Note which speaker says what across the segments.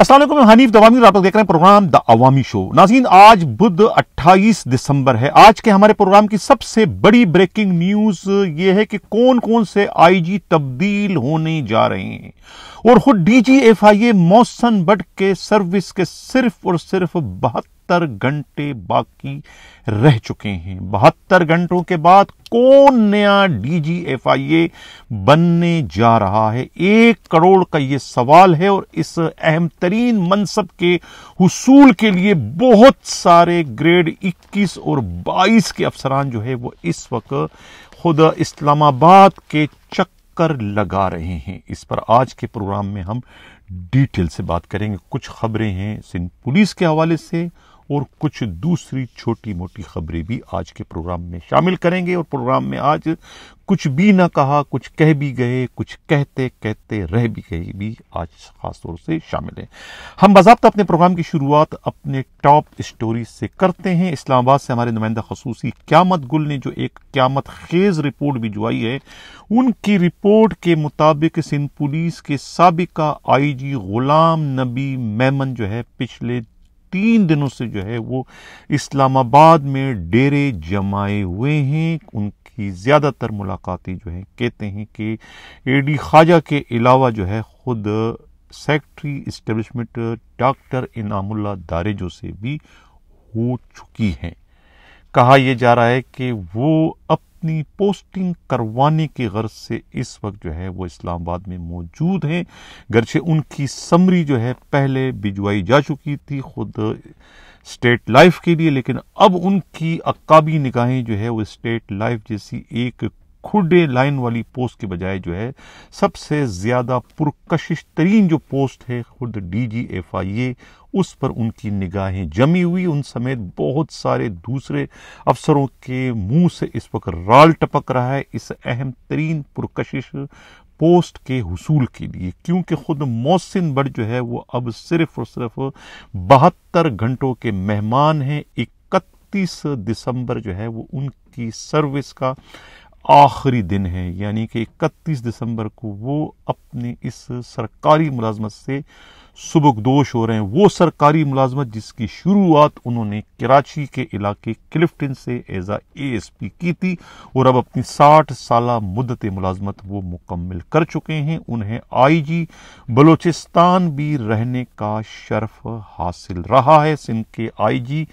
Speaker 1: असल हनीफ दवामी आप लोग देख रहे हैं प्रोग्राम द अवामी शो नाजीन आज बुध 28 दिसंबर है आज के हमारे प्रोग्राम की सबसे बड़ी ब्रेकिंग न्यूज ये है कि कौन कौन से आईजी तब्दील होने जा रहे हैं और खुद ए मौसन बट के सर्विस के सिर्फ और सिर्फ बहत्तर बहत्तर घंटे बाकी रह चुके हैं बहत्तर घंटों के बाद कौन नया डीजीएफआईए बनने जा रहा है एक करोड़ का ये सवाल है और इस अहम तरीन मनसब के हसूल के लिए बहुत सारे ग्रेड 21 और 22 के अफसरान जो है वो इस वक्त खुद इस्लामाबाद के चक्कर लगा रहे हैं इस पर आज के प्रोग्राम में हम डिटेल से बात करेंगे कुछ खबरें हैं सिंध पुलिस के हवाले से और कुछ दूसरी छोटी मोटी खबरें भी आज के प्रोग्राम में शामिल करेंगे और प्रोग्राम में आज कुछ भी ना कहा कुछ कह भी गए कुछ कहते कहते रह भी गए भी आज खास तौर से शामिल हैं हम बाबा अपने प्रोग्राम की शुरुआत अपने टॉप स्टोरी से करते हैं इस्लामाबाद से हमारे नुमाइंदा खसूसी क्यामत गुल ने जो एक क्यामत खेज रिपोर्ट भी है उनकी रिपोर्ट के मुताबिक सिंध पुलिस के सबका जी गुलाम नबी मेमन जो है पिछले तीन दिनों से जो है वो इस्लामाबाद में डेरे जमाए हुए हैं उनकी ज़्यादातर मुलाकातें जो हैं कहते हैं कि एडी ख्वाजा के अलावा जो है ख़ुद secretary establishment doctor Inamullah Darejo से भी हो चुकी हैं कहा यह जा रहा है कि वो अब अपनी पोस्टिंग करवाने की गर्ज से इस वक्त जो है वो इस्लामाबाद में मौजूद हैं गरचे उनकी समरी जो है पहले भिजवाई जा चुकी थी खुद स्टेट लाइफ के लिए लेकिन अब उनकी अक्काबी निगाहें जो है वो स्टेट लाइफ जैसी एक खुडे लाइन वाली पोस्ट के बजाय जो है सबसे ज़्यादा पुरकशिश तरीन जो पोस्ट है खुद डी जी एफ आई ए उस पर उनकी निगाहें जमी हुई उन समेत बहुत सारे दूसरे अफसरों के मुंह से इस वक्त राल टपक रहा है इस अहम तरीन पुरकशिश पोस्ट के हसूल के लिए क्योंकि ख़ुद मोहसिन बट जो है वो अब सिर्फ और सिर्फ बहत्तर घंटों के मेहमान हैं इकतीस दिसंबर जो है वो उनकी सर्विस का आखिरी दिन है यानी कि 31 दिसंबर को वो अपने इस सरकारी मुलाजमत से सुबकदोश हो रहे हैं वो सरकारी मुलाजमत जिसकी शुरुआत उन्होंने कराची के इलाके क्लिफ्टन से एज आ एस पी की थी और अब अपनी 60 साल मुद्दत मुलाजमत वो मुकम्मल कर चुके हैं उन्हें आई जी बलोचिस्तान भी रहने का शर्फ हासिल रहा है सिंध के आई जी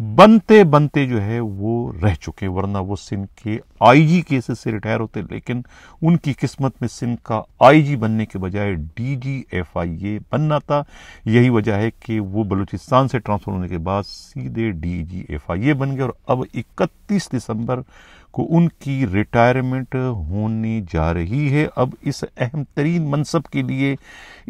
Speaker 1: बनते बनते जो है वो रह चुके वरना वो सिंध के आईजी केसेस से रिटायर होते लेकिन उनकी किस्मत में सिंध का आईजी बनने के बजाय डीजीएफआईए बनना था यही वजह है कि वो बलूचिस्तान से ट्रांसफर होने के बाद सीधे डीजीएफआईए बन गए और अब 31 दिसंबर को उनकी रिटायरमेंट होने जा रही है अब इस अहम तरीन मनसब के लिए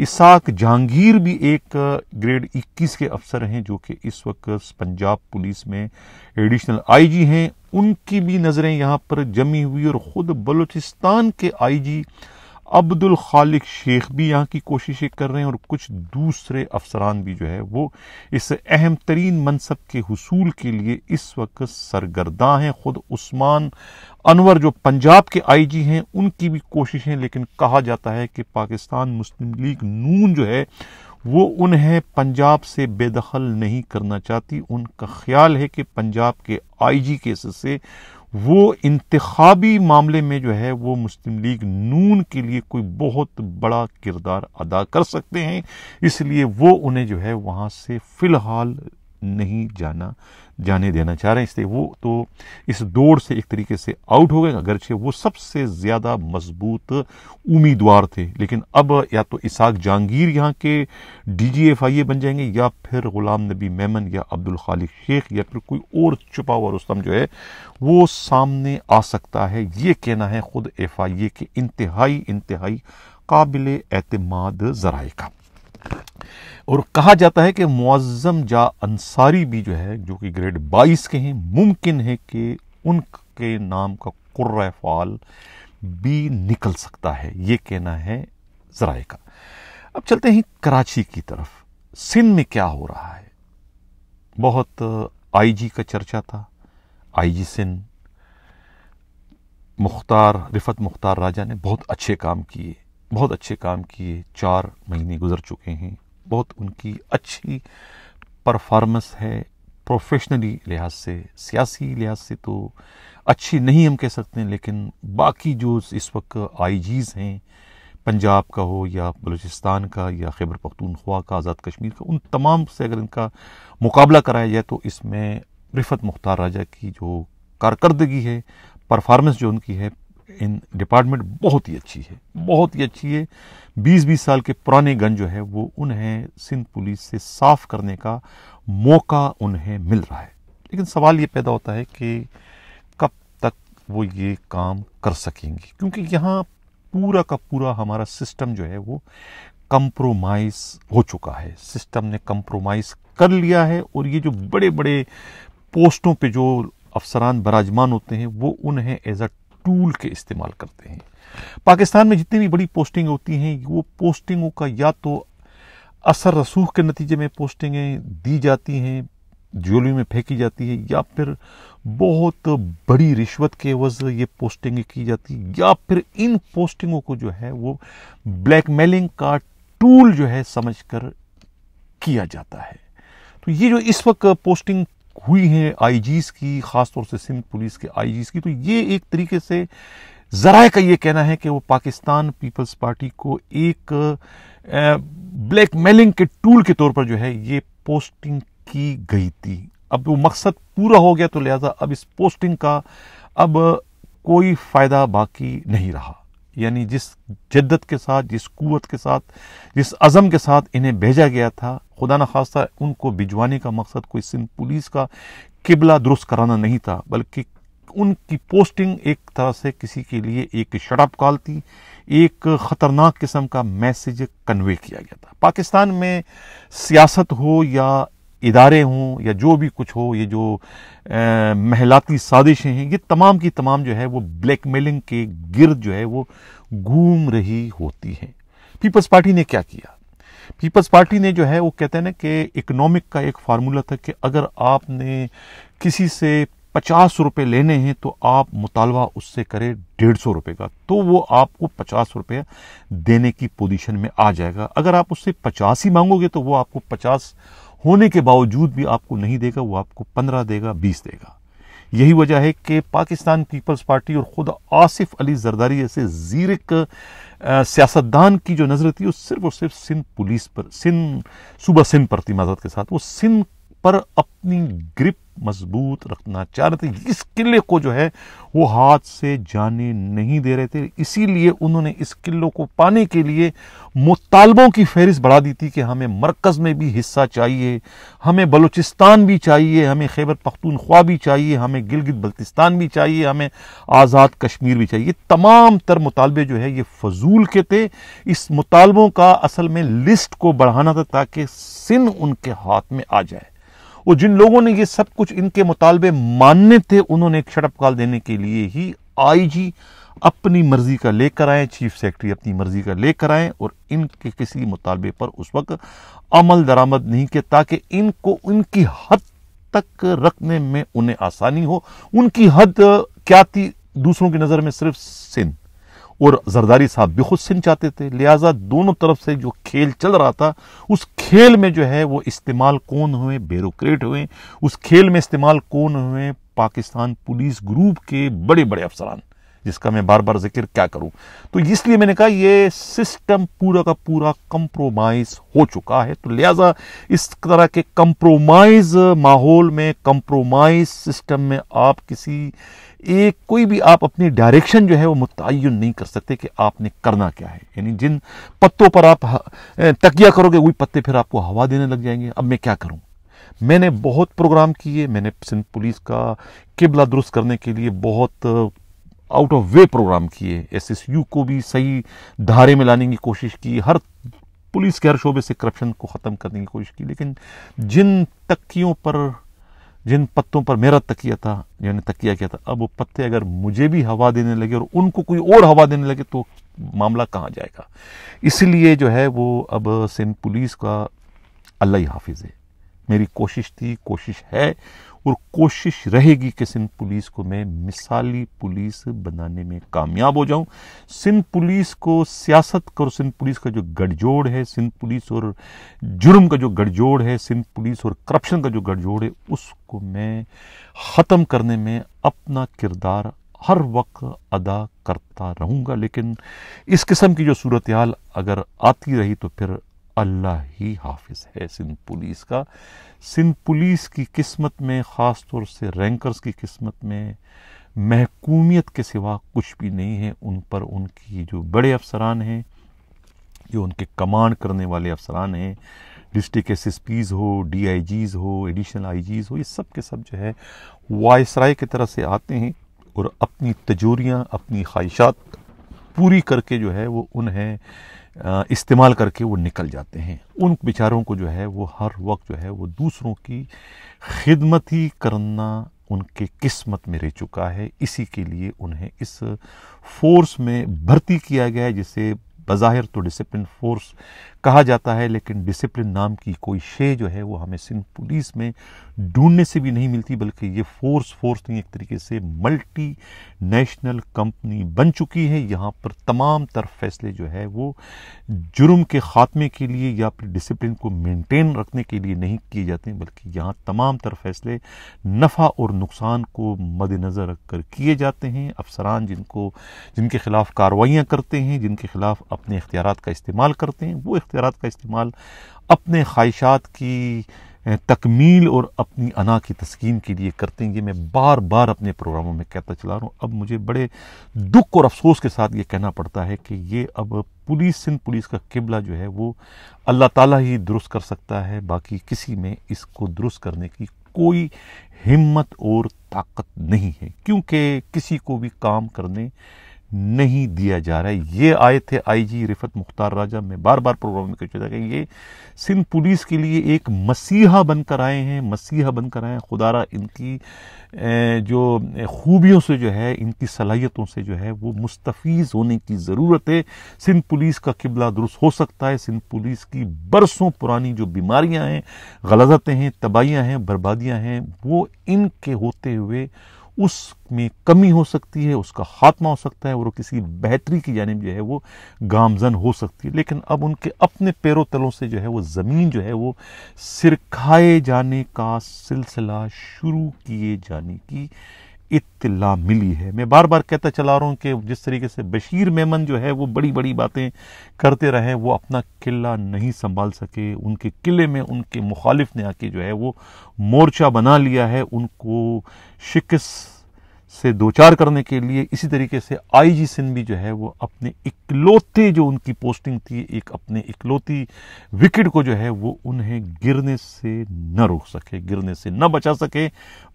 Speaker 1: इसाक जहांगीर भी एक ग्रेड 21 के अफसर हैं जो कि इस वक्त पंजाब पुलिस में एडिशनल आईजी हैं उनकी भी नज़रें यहाँ पर जमी हुई और ख़ुद बलूचिस्तान के आईजी जी अब्दुल खालिक शेख भी यहाँ की कोशिशें कर रहे हैं और कुछ दूसरे अफसरान भी जो है वो इस अहम तरीन मनसब के हसूल के लिए इस वक्त सरगर्दा हैं खुद उस्मान अनवर जो पंजाब के आई जी हैं उनकी भी कोशिशें लेकिन कहा जाता है कि पाकिस्तान मुस्लिम लीग नून जो है वो उन्हें पंजाब से बेदखल नहीं करना चाहती उनका ख्याल है कि पंजाब के आई जी केसेस से वो इंतबी मामले में जो है वो मुस्लिम लीग नून के लिए कोई बहुत बड़ा किरदार अदा कर सकते हैं इसलिए वो उन्हें जो है वहाँ से फ़िलहाल नहीं जाना जाने देना चाह रहे हैं इसलिए वो तो इस दौड़ से एक तरीके से आउट हो गए अगरचे वो सबसे ज़्यादा मजबूत उम्मीदवार थे लेकिन अब या तो इसाक जहांगीर यहाँ के डी जी एफ आई ए बन जाएंगे या फिर ग़ुलाम नबी मेमन या अब्दुल खालिक शेख या फिर कोई और छुपा हुआ रुस्तम जो है वो सामने आ सकता है ये कहना है ख़ुद एफ आई ए के इंतहाई इंतहाई काबिल एतमाद जराए का और कहा जाता है कि मुआज़म जा अंसारी भी जो है जो कि ग्रेड बाईस के हैं मुमकिन है कि उनके नाम का कुर्र फाल भी निकल सकता है ये कहना है जराए का अब चलते हैं कराची की तरफ सिंध में क्या हो रहा है बहुत आईजी का चर्चा था आईजी सिंध मुख्तार रिफत मुख्तार राजा ने बहुत अच्छे काम किए बहुत अच्छे काम किए चार महीने गुजर चुके हैं बहुत उनकी अच्छी परफॉर्मेंस है प्रोफेशनली लिहाज से सियासी लिहाज से तो अच्छी नहीं हम कह सकते हैं लेकिन बाकी जो इस वक्त आई हैं पंजाब का हो या बलूचिस्तान का या खैबर पख्तूनख्वा का आज़ाद कश्मीर का उन तमाम से अगर इनका मुकाबला कराया जाए तो इसमें रिफत मुख्तार राजा की जो कारकर्दगी है परफार्मेंस जो उनकी है इन डिपार्टमेंट बहुत ही अच्छी है बहुत ही अच्छी है बीस बीस साल के पुराने गन जो है वो उन्हें सिंध पुलिस से साफ करने का मौका उन्हें मिल रहा है लेकिन सवाल ये पैदा होता है कि कब तक वो ये काम कर सकेंगे क्योंकि यहाँ पूरा का पूरा हमारा सिस्टम जो है वो कंप्रोमाइज़ हो चुका है सिस्टम ने कंप्रोमाइज़ कर लिया है और ये जो बड़े बड़े पोस्टों पे जो अफसरान बराजमान होते हैं वो उन्हें एज अ टूल के इस्तेमाल करते हैं पाकिस्तान में जितनी भी बड़ी पोस्टिंग होती हैं वो पोस्टिंगों का या तो असर रसूख के नतीजे में पोस्टिंगें दी जाती हैं ज्वेलरी में फेंकी जाती है या फिर बहुत बड़ी रिश्वत के वज ये पोस्टिंग की जाती है या फिर इन पोस्टिंगों को जो है वो ब्लैकमेलिंग का टूल जो है समझ कर किया जाता है तो ये जो इस वक्त पोस्टिंग हुई हैं आईजीज की खासतौर से सिंध पुलिस के आईजीज की तो ये एक तरीके से जराए का ये कहना है कि वो पाकिस्तान पीपल्स पार्टी को एक ब्लैक मेलिंग के टूल के तौर पर जो है ये पोस्टिंग की गई थी अब वो मकसद पूरा हो गया तो लिहाजा अब इस पोस्टिंग का अब कोई फायदा बाकी नहीं रहा यानी जिस जद्दत के साथ जिस कुत के साथ जिस अज़म के साथ इन्हें भेजा गया था खुदा न खास्ता उनको भिजवाने का मकसद कोई सिंध पुलिस का किबला दुरुस्त कराना नहीं था बल्कि उनकी पोस्टिंग एक तरह से किसी के लिए एक शराब कॉल थी एक ख़तरनाक किस्म का मैसेज कन्वे किया गया था पाकिस्तान में सियासत हो या इदारे हों या जो भी कुछ हो ये जो आ, महलाती साजिशें हैं ये तमाम की तमाम जो है वो ब्लैकमेलिंग के गिरद जो है वो घूम रही होती हैं पीपल्स पार्टी ने क्या किया पीपल्स पार्टी ने जो है वो कहते हैं ना कि इकोनॉमिक का एक फार्मूला था कि अगर आपने किसी से पचास रुपये लेने हैं तो आप मुतालबा उससे करें डेढ़ सौ रुपये का तो वो आपको पचास रुपये देने की पोजीशन में आ जाएगा अगर आप उससे पचास ही मांगोगे तो वो आपको पचास होने के बावजूद भी आपको नहीं देगा वो आपको पंद्रह देगा बीस देगा यही वजह है कि पाकिस्तान पीपल्स पार्टी और ख़ुद आसिफ अली जरदारी जैसे जीरक सियासतदान की जो नज़र थी वो सिर्फ और सिर्फ सिंध पुलिस पर सिंध सूबा सिंध पर थी मदद के साथ वो सिंध पर अपनी ग्रिप मजबूत रखना चाह रहे थे इस किले को जो है वो हाथ से जाने नहीं दे रहे थे इसीलिए उन्होंने इस किले को पाने के लिए मुतालबों की फहरिस्त बढ़ा दी थी कि हमें मरकज़ में भी हिस्सा चाहिए हमें बलूचिस्तान भी चाहिए हमें खैबर पख्तूनख्वा भी चाहिए हमें गिलगित बल्तिस्तान भी चाहिए हमें आज़ाद कश्मीर भी चाहिए तमाम तर मुतालबे जो है ये फजूल के थे इस मुतालबों का असल में लिस्ट को बढ़ाना था ताकि सिन उनके हाथ में आ जाए और जिन लोगों ने ये सब कुछ इनके मुतालबे मानने थे उन्होंने एक शड़प काल देने के लिए ही आईजी अपनी मर्जी का लेकर आए चीफ सेक्रेटरी अपनी मर्जी का लेकर आए और इनके किसी मुतालबे पर उस वक्त अमल दरामद नहीं किया ताकि इनको उनकी हद तक रखने में उन्हें आसानी हो उनकी हद क्या थी दूसरों की नज़र में सिर्फ सिंध और जरदारी साहब भी खुद सिंह चाहते थे लिहाजा दोनों तरफ से जो खेल चल रहा था उस खेल में जो है वो इस्तेमाल कौन हुए ब्यूरोट हुए उस खेल में इस्तेमाल कौन हुए पाकिस्तान पुलिस ग्रुप के बड़े बड़े अफसरान जिसका मैं बार बार जिक्र क्या करूं तो इसलिए मैंने कहा ये सिस्टम पूरा का पूरा कंप्रोमाइज हो चुका है तो लिहाजा इस तरह के कंप्रोमाइज माहौल में कंप्रोमाइज सिस्टम में आप किसी एक कोई भी आप अपनी डायरेक्शन जो है वो मुतन नहीं कर सकते कि आपने करना क्या है यानी जिन पत्तों पर आप तकिया करोगे वही पत्ते फिर आपको हवा देने लग जाएंगे अब मैं क्या करूं मैंने बहुत प्रोग्राम किए मैंने सिंध पुलिस का किबला दुरुस्त करने के लिए बहुत आउट ऑफ वे प्रोग्राम किए एसएसयू को भी सही धारे में लाने की कोशिश की हर पुलिस के हर शोबे से करप्शन को ख़त्म करने की कोशिश की लेकिन जिन तकियों पर जिन पत्तों पर मेरा तकिया था जिन्होंने तकिया किया था अब वो पत्ते अगर मुझे भी हवा देने लगे और उनको कोई और हवा देने लगे तो मामला कहाँ जाएगा इसलिए जो है वो अब सिंध पुलिस का अल्लाह हाफिज़ है मेरी कोशिश थी कोशिश है और कोशिश रहेगी कि सिंध पुलिस को मैं मिसाली पुलिस बनाने में कामयाब हो जाऊं सिंध पुलिस को सियासत का और सिंध पुलिस का जो गठजोड़ है सिंध पुलिस और जुर्म का जो गठजोड़ है सिंध पुलिस और करप्शन का जो गठजोड़ है उसको मैं ख़त्म करने में अपना किरदार हर वक्त अदा करता रहूँगा लेकिन इस किस्म की जो सूरत हाल अगर आती रही तो फिर अल्लाह ही हाफिज है सिंध पुलिस का सिंध पुलिस की किस्मत में ख़ास तौर से रैंकर्स की किस्मत में महकूमियत के सिवा कुछ भी नहीं है उन पर उनकी जो बड़े अफसरान हैं जो उनके कमांड करने वाले अफसरान हैं डिस्ट्रिक्ट एस एस पीज हो डी आई जीज़ हो एडिशनल आई जीज़ हो ये सब के सब जो है वायसराय की तरह से आते हैं और अपनी तजोरियाँ अपनी ख्वाहिशात पूरी करके जो है वो उन्हें इस्तेमाल करके वो निकल जाते हैं उन बेचारों को जो है वो हर वक्त जो है वो दूसरों की खिदमत ही करना उनके किस्मत में रह चुका है इसी के लिए उन्हें इस फोर्स में भर्ती किया गया है जिसे बज़ाहिर तो डिसिप्लिन फोर्स कहा जाता है लेकिन डिसिप्लिन नाम की कोई शे जो है वो हमें सिंध पुलिस में ढूंढने से भी नहीं मिलती बल्कि ये फोर्स फोर्स नहीं एक तरीके से मल्टी नेशनल कंपनी बन चुकी है यहाँ पर तमाम तरफ फैसले जो है वो जुर्म के ख़ात्मे के लिए या फिर डिसिप्लिन को मेंटेन रखने के लिए नहीं किए जाते हैं बल्कि यहाँ तमाम तरफ फैसले नफ़ा और नुकसान को मद्नज़र रख कर किए जाते हैं अफसरान जिनको जिनके खिलाफ कार्रवाइयाँ करते हैं जिनके खिलाफ अपने इख्तियार का इस्तेमाल करते हैं वो इख्तियार का इस्तेमाल अपने ख्वाहिशात की तकमील और अपनी अना की तस्कीन के लिए करते हैं ये मैं बार बार अपने प्रोग्रामों में कहता चला रहा हूँ अब मुझे बड़े दुख और अफसोस के साथ ये कहना पड़ता है कि ये अब पुलिस सिंध पुलिस का किबला जो है वो अल्लाह ताला ही दुरुस्त कर सकता है बाकी किसी में इसको दुरुस्त करने की कोई हिम्मत और ताकत नहीं है क्योंकि किसी को भी काम करने नहीं दिया जा रहा है ये आए थे आईजी रिफत मुख्तार राजा मैं बार बार प्रोग्राम में कह चुका कि ये सिंध पुलिस के लिए एक मसीहा बनकर आए हैं मसीहा बनकर आए हैं खुदारा इनकी जो खूबियों से जो है इनकी सलाहियतों से जो है वो मुस्तफ़ होने की ज़रूरत है सिंध पुलिस का किबला दुरुस्त हो सकता है सिंध पुलिस की बरसों पुरानी जो बीमारियां हैं गलजतें हैं तबाहियाँ हैं बर्बादियाँ हैं वो इनके होते हुए उसमें कमी हो सकती है उसका खात्मा हो सकता है और किसी बेहतरी की जानब जो है वो गामजन हो सकती है लेकिन अब उनके अपने पैरों तलों से जो है वो ज़मीन जो है वो सिरखाए जाने का सिलसिला शुरू किए जाने की इतला मिली है मैं बार बार कहता चला रहा हूँ कि जिस तरीके से बशीर मेमन जो है वो बड़ी बड़ी बातें करते रहे वो अपना किला नहीं संभाल सके उनके किले में उनके मुखालिफ ने आके जो है वो मोर्चा बना लिया है उनको शिकस्त से दो चार करने के लिए इसी तरीके से आई जी सिंह भी जो है वो अपने इकलौते जो उनकी पोस्टिंग थी एक अपने इकलौती विकेट को जो है वो उन्हें गिरने से न रोक सके गिरने से न बचा सके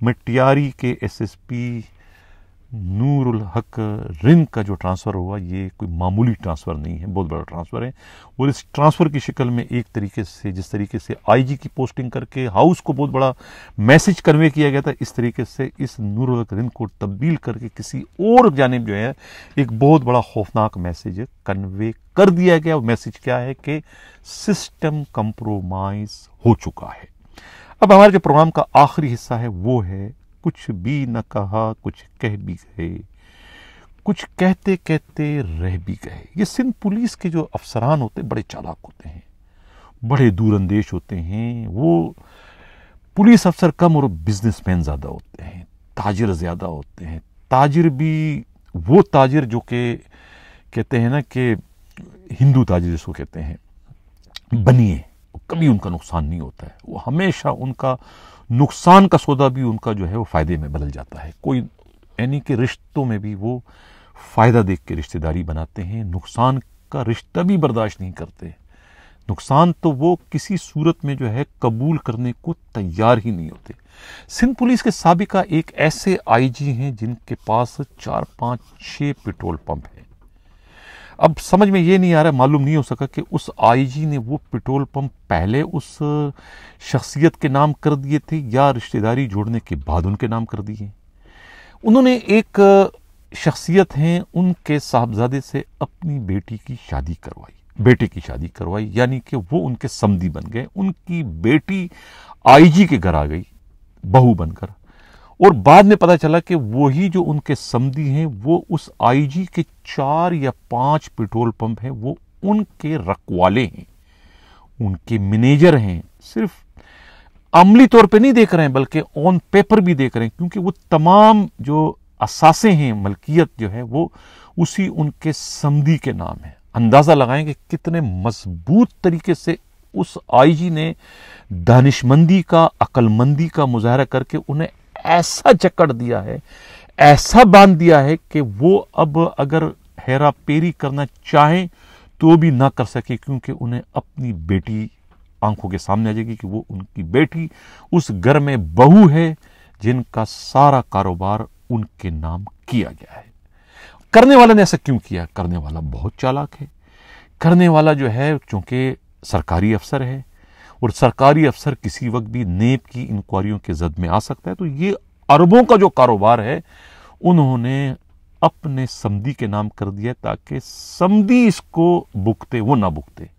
Speaker 1: मटियारी के एसएसपी नूरुल हक रिंग का जो ट्रांसफ़र हुआ ये कोई मामूली ट्रांसफ़र नहीं है बहुत बड़ा ट्रांसफ़र है और इस ट्रांसफ़र की शिकल में एक तरीके से जिस तरीके से आईजी की पोस्टिंग करके हाउस को बहुत बड़ा मैसेज कन्वे किया गया था इस तरीके से इस नूरुल हक रिंग को तब्दील करके किसी और जानब जो है एक बहुत बड़ा खौफनाक मैसेज कन्वे कर दिया गया और मैसेज क्या है कि सिस्टम कंप्रोमाइज़ हो चुका है अब हमारे जो प्रोग्राम का आखिरी हिस्सा है वो है कुछ भी न कहा कुछ कह भी गए कुछ कहते कहते रह भी गए ये सिंध पुलिस के जो अफसरान होते बड़े चालाक होते हैं बड़े दूरंदेश होते हैं वो पुलिस अफसर कम और बिजनेसमैन ज़्यादा होते हैं ताजिर ज़्यादा होते हैं ताजिर भी वो ताजिर जो के कहते हैं ना कि हिंदू ताजिर जिसको कहते हैं बनिए कभी उनका नुकसान नहीं होता है वो हमेशा उनका नुकसान का सौदा भी उनका जो है वो फ़ायदे में बदल जाता है कोई यानी कि रिश्तों में भी वो फ़ायदा देख के रिश्तेदारी बनाते हैं नुकसान का रिश्ता भी बर्दाश्त नहीं करते नुकसान तो वो किसी सूरत में जो है कबूल करने को तैयार ही नहीं होते सिंध पुलिस के सबका एक ऐसे आईजी हैं जिनके पास चार पाँच छः पेट्रोल पंप हैं अब समझ में ये नहीं आ रहा मालूम नहीं हो सका कि उस आईजी ने वो पेट्रोल पंप पहले उस शख्सियत के नाम कर दिए थे या रिश्तेदारी जोड़ने के बाद उनके नाम कर दिए उन्होंने एक शख्सियत हैं उनके साहबजादे से अपनी बेटी की शादी करवाई बेटे की शादी करवाई यानी कि वो उनके समदी बन गए उनकी बेटी आईजी के घर आ गई बहू बनकर और बाद में पता चला कि वही जो उनके समधी हैं वो उस आईजी के चार या पांच पेट्रोल पंप हैं वो उनके रखवाले हैं उनके मैनेजर हैं सिर्फ अमली तौर पे नहीं देख रहे हैं बल्कि ऑन पेपर भी देख रहे हैं क्योंकि वो तमाम जो असासे हैं मलकियत जो है वो उसी उनके समी के नाम है अंदाज़ा लगाएं कि कितने मजबूत तरीके से उस आईजी ने दानिशमंदी का अकलमंदी का मुजाहरा करके उन्हें ऐसा जकड़ दिया है ऐसा बांध दिया है कि वो अब अगर हेरा पेरी करना चाहें तो भी ना कर सके क्योंकि उन्हें अपनी बेटी आंखों के सामने आ जाएगी कि वो उनकी बेटी उस घर में बहू है जिनका सारा कारोबार उनके नाम किया गया है करने वाले ने ऐसा क्यों किया करने वाला बहुत चालाक है करने वाला जो है चूंकि सरकारी अफसर है और सरकारी अफसर किसी वक्त भी नेब की इंक्वायरियों के जद में आ सकता है तो ये अरबों का जो कारोबार है उन्होंने अपने समदी के नाम कर दिया ताकि समदी इसको बुकते वो ना बुकते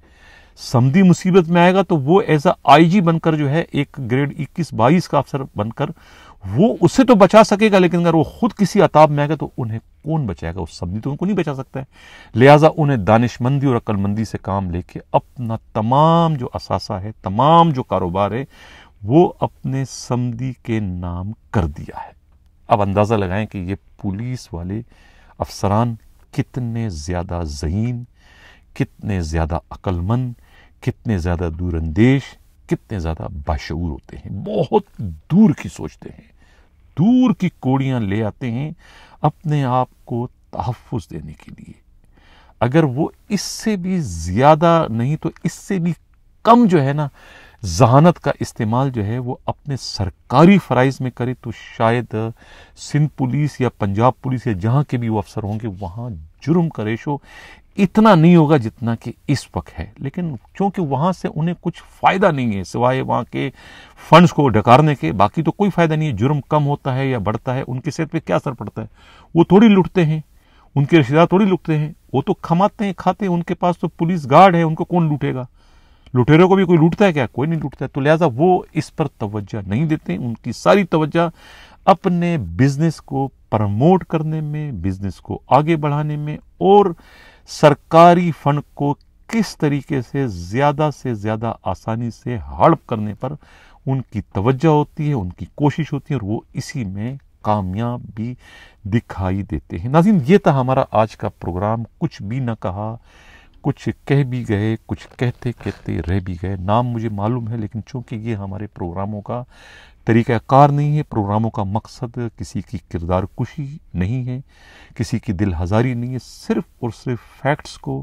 Speaker 1: समदी मुसीबत में आएगा तो वो एज आई जी बनकर जो है एक ग्रेड इक्कीस बाईस का अफसर बनकर वो उससे तो बचा सकेगा लेकिन अगर वो खुद किसी अताब में आएगा तो उन्हें कौन बचाएगा उस सब्जी तो उनको नहीं बचा सकता है लिहाजा उन्हें दानिशमंदी और अक्लमंदी से काम लेके अपना तमाम जो असासा है तमाम जो कारोबार है वो अपने समदी के नाम कर दिया है अब अंदाज़ा लगाएं कि ये पुलिस वाले अफसरान कितने ज़्यादा जहीन कितने ज़्यादा अक्लमंद कितने ज़्यादा दूरंदेश कितने ज़्यादा बाशूर होते हैं बहुत दूर की सोचते हैं दूर की कोड़ियां ले आते हैं अपने आप को तहफ़ देने के लिए अगर वो इससे भी ज़्यादा नहीं तो इससे भी कम जो है ना जहानत का इस्तेमाल जो है वो अपने सरकारी फ़राइज़ में करे तो शायद सिंध पुलिस या पंजाब पुलिस या जहाँ के भी वो अफसर होंगे वहाँ जुर्म का रेशो इतना नहीं होगा जितना कि इस वक्त है लेकिन क्योंकि वहाँ से उन्हें कुछ फ़ायदा नहीं है सिवाय वहाँ के फंड्स को डकारने के बाकी तो कोई फ़ायदा नहीं है जुर्म कम होता है या बढ़ता है उनकी सेहत पे क्या असर पड़ता है वो थोड़ी लुटते हैं उनके रिश्तेदार थोड़ी लुटते हैं वो तो खमाते हैं खाते हैं उनके पास तो पुलिस गार्ड है उनको कौन लूटेगा लुटेरों को भी कोई लूटता है क्या कोई नहीं लूटता है तो लिहाजा वो इस पर तवज्जा नहीं देते उनकी सारी तवज्जा अपने बिजनेस को प्रमोट करने में बिजनेस को आगे बढ़ाने में और सरकारी फंड को किस तरीके से ज़्यादा से ज़्यादा आसानी से हड़प करने पर उनकी तवज्जो होती है उनकी कोशिश होती है और वो इसी में कामयाब भी दिखाई देते हैं नाजिन ये था हमारा आज का प्रोग्राम कुछ भी ना कहा कुछ कह भी गए कुछ कहते कहते रह भी गए नाम मुझे मालूम है लेकिन चूंकि ये हमारे प्रोग्रामों का तरीक़ाकार नहीं है प्रोग्रामों का मकसद किसी की किरदार कुशी नहीं है किसी की दिल हजारी नहीं है सिर्फ और सिर्फ फैक्ट्स को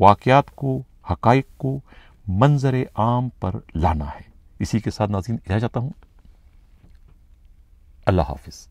Speaker 1: वाक़ात को हकाइक को मंजर आम पर लाना है इसी के साथ नाजीन इजा जाता हूँ अल्लाह हाफिज़